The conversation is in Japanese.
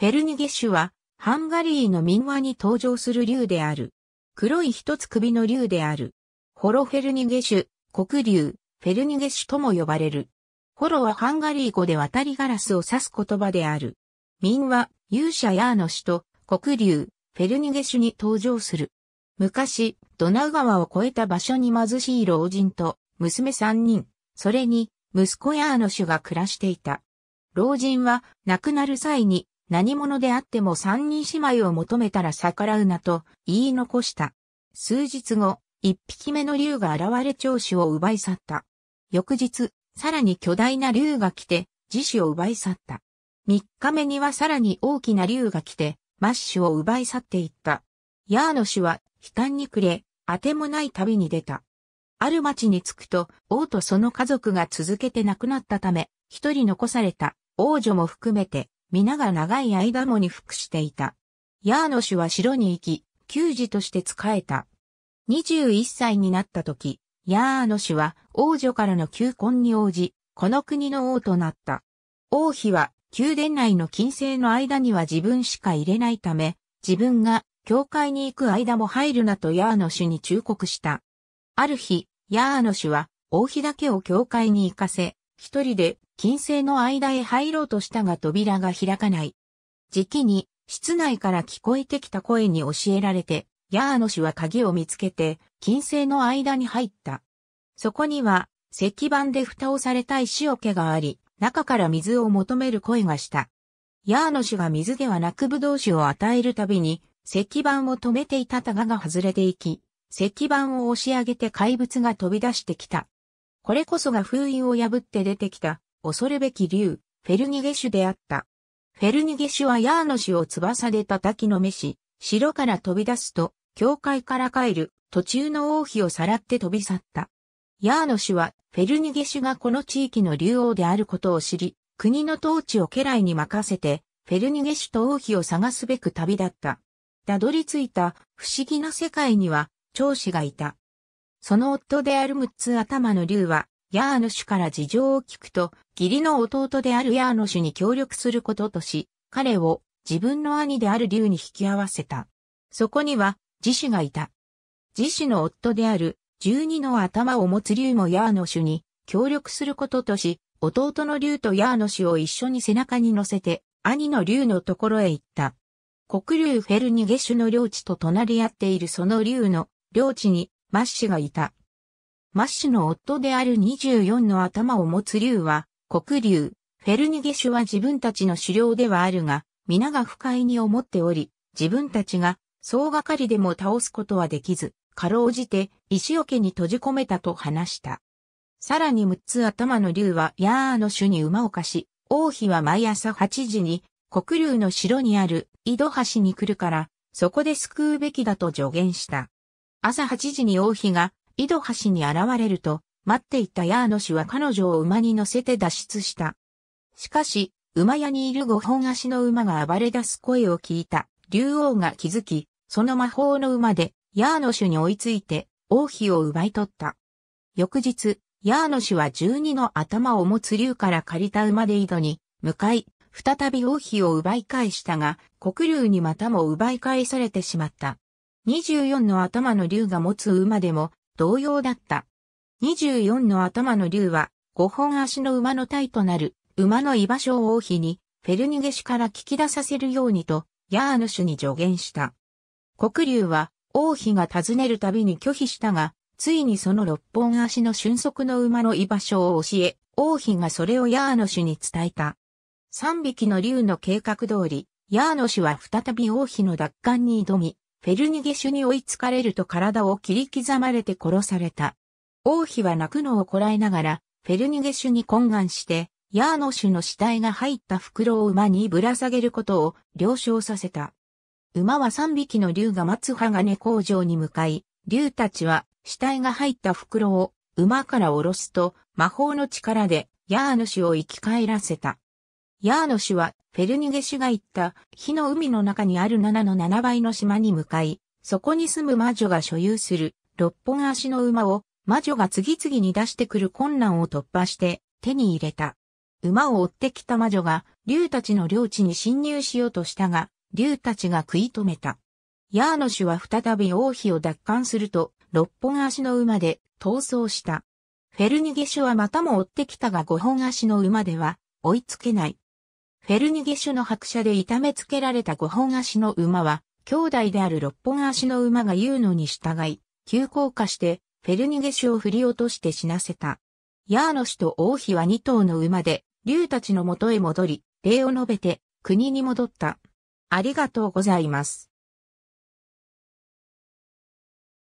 フェルニゲシュは、ハンガリーの民話に登場する竜である。黒い一つ首の竜である。ホロフェルニゲシュ、黒竜、フェルニゲシュとも呼ばれる。ホロはハンガリー語で渡りガラスを指す言葉である。民話、勇者ヤーの首と、黒竜、フェルニゲシュに登場する。昔、ドナウ川を越えた場所に貧しい老人と、娘三人、それに、息子ヤーのシュが暮らしていた。老人は亡くなる際に何者であっても三人姉妹を求めたら逆らうなと言い残した。数日後、一匹目の竜が現れ長子を奪い去った。翌日、さらに巨大な竜が来て、自死を奪い去った。三日目にはさらに大きな竜が来て、マッシュを奪い去っていった。ヤーノ氏は悲嘆に暮れ、あてもない旅に出た。ある町に着くと、王とその家族が続けて亡くなったため、一人残された王女も含めて皆が長い間もに服していた。ヤーノシュは城に行き、給仕として仕えた。21歳になった時、ヤーノシュは王女からの求婚に応じ、この国の王となった。王妃は宮殿内の近世の間には自分しか入れないため、自分が教会に行く間も入るなとヤーノシュに忠告した。ある日、ヤーノシュは王妃だけを教会に行かせ、一人で金星の間へ入ろうとしたが扉が開かない。時期に、室内から聞こえてきた声に教えられて、ヤーノ氏は鍵を見つけて、金星の間に入った。そこには、石板で蓋をされた石桶があり、中から水を求める声がした。ヤーノ氏が水ではなく武道ウ酒を与えるたびに、石板を止めていたタガが外れていき、石板を押し上げて怪物が飛び出してきた。これこそが封印を破って出てきた、恐るべき竜、フェルニゲシュであった。フェルニゲシュはヤーノシを翼で叩きのめし、城から飛び出すと、教会から帰る途中の王妃をさらって飛び去った。ヤーノ氏はフェルニゲシュがこの地域の竜王であることを知り、国の統治を家来に任せて、フェルニゲシュと王妃を探すべく旅立った。たどり着いた不思議な世界には、長子がいた。その夫である六つ頭の竜は、ヤーノシュから事情を聞くと、義理の弟であるヤーノシュに協力することとし、彼を自分の兄である竜に引き合わせた。そこには、自死がいた。自死の夫である、十二の頭を持つ竜もヤーノシュに協力することとし、弟の竜とヤーノシュを一緒に背中に乗せて、兄の竜のところへ行った。黒竜フェルニゲシュの領地と隣り合っているその竜の領地にマッシュがいた。マッシュの夫である24の頭を持つ竜は、黒竜、フェルニゲシュは自分たちの狩猟ではあるが、皆が不快に思っており、自分たちが、総がかりでも倒すことはできず、かろうじて、石桶に閉じ込めたと話した。さらに6つ頭の竜は、ヤーの種に馬を貸し、王妃は毎朝8時に、黒竜の城にある、井戸橋に来るから、そこで救うべきだと助言した。朝8時に王妃が井戸橋に現れると、待っていたヤーノ氏は彼女を馬に乗せて脱出した。しかし、馬屋にいる五本足の馬が暴れ出す声を聞いた、竜王が気づき、その魔法の馬で、ヤーノ氏に追いついて、王妃を奪い取った。翌日、ヤーノ氏は12の頭を持つ竜から借りた馬で井戸に、向かい、再び王妃を奪い返したが、黒竜にまたも奪い返されてしまった。24の頭の竜が持つ馬でも同様だった。24の頭の竜は5本足の馬の体となる馬の居場所を王妃にフェルニゲシから聞き出させるようにとヤーヌシュに助言した。黒竜は王妃が尋ねるたびに拒否したが、ついにその6本足の瞬足の馬の居場所を教え、王妃がそれをヤーノシュに伝えた。3匹の竜の計画通り、ヤーノシュは再び王妃の奪還に挑み、フェルニゲシュに追いつかれると体を切り刻まれて殺された。王妃は泣くのをこらえながら、フェルニゲシュに懇願して、ヤーノシュの死体が入った袋を馬にぶら下げることを了承させた。馬は3匹の竜が松鋼工場に向かい、竜たちは死体が入った袋を馬から下ろすと魔法の力でヤーノシュを生き返らせた。ヤーノシュはフェルニゲシュが言った火の海の中にある7の7倍の島に向かい、そこに住む魔女が所有する6本足の馬を魔女が次々に出してくる困難を突破して手に入れた。馬を追ってきた魔女が竜たちの領地に侵入しようとしたが、竜たちが食い止めた。ヤーノシュは再び王妃を奪還すると、六本足の馬で逃走した。フェルニゲシュはまたも追ってきたが五本足の馬では追いつけない。フェルニゲ種の白車で痛めつけられた五本足の馬は、兄弟である六本足の馬が言うのに従い、急降下して、フェルニゲ種を振り落として死なせた。ヤーノ氏と王妃は二頭の馬で、竜たちの元へ戻り、礼を述べて、国に戻った。ありがとうございます。